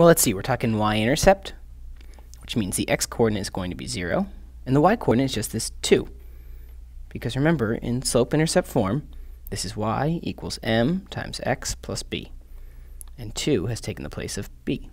Well, let's see, we're talking y-intercept, which means the x-coordinate is going to be 0, and the y-coordinate is just this 2. Because remember, in slope-intercept form, this is y equals m times x plus b, and 2 has taken the place of b.